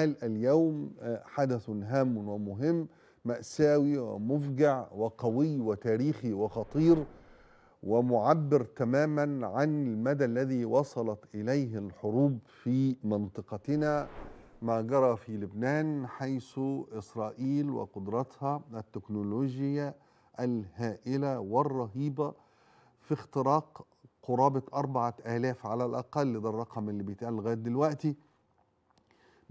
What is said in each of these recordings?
قال اليوم آه، حدث هام ومهم مأساوي ومفجع وقوي وتاريخي وخطير ومعبر تماما عن المدى الذي وصلت إليه الحروب في منطقتنا ما جرى في لبنان حيث إسرائيل وقدرتها التكنولوجيا الهائلة والرهيبة في اختراق قرابة أربعة آلاف على الأقل ده الرقم اللي بيتقال لغاية دلوقتي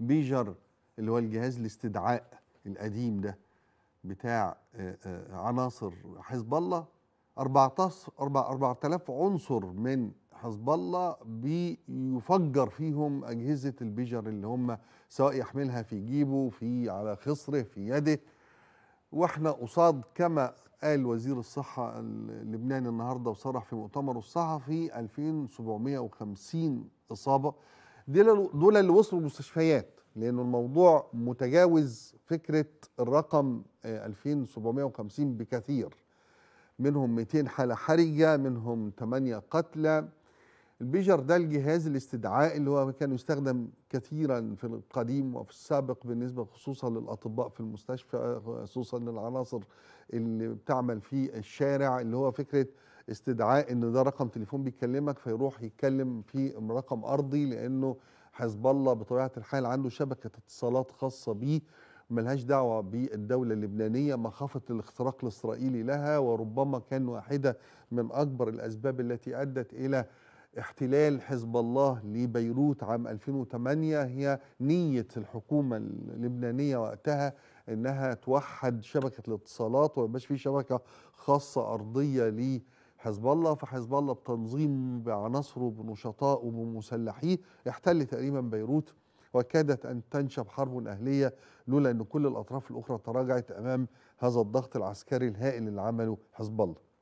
بيجر اللي هو الجهاز الاستدعاء القديم ده بتاع آه، آه، عناصر حزب الله 14 4000 عنصر من حزب الله بيفجر فيهم اجهزه البيجر اللي هم سواء يحملها في جيبه في على خصره في يده واحنا قصاد كما قال وزير الصحه اللبناني النهارده وصرح في مؤتمره الصحفي 2750 اصابه دول اللي وصلوا المستشفيات لانه الموضوع متجاوز فكره الرقم 2750 آه، بكثير منهم 200 حاله حرجه منهم 8 قتلى البيجر ده الجهاز الاستدعاء اللي هو كان يستخدم كثيرا في القديم وفي السابق بالنسبه خصوصا للاطباء في المستشفى خصوصا للعناصر اللي بتعمل في الشارع اللي هو فكره استدعاء ان ده رقم تليفون بيكلمك فيروح يتكلم في رقم ارضي لانه حزب الله بطبيعه الحال عنده شبكه اتصالات خاصه بيه ملهاش دعوة بالدولة اللبنانية مخافة الاختراق الإسرائيلي لها وربما كان واحدة من أكبر الأسباب التي أدت إلى احتلال حزب الله لبيروت عام 2008 هي نية الحكومة اللبنانية وقتها انها توحد شبكة الاتصالات ويبقاش في شبكة خاصة أرضية ليه حزب الله فحزب الله بتنظيم بعناصره بنشطائه بمسلحيه احتل تقريبا بيروت وكادت أن تنشب حرب أهلية لولا أن كل الأطراف الأخرى تراجعت أمام هذا الضغط العسكري الهائل اللي عمله حزب الله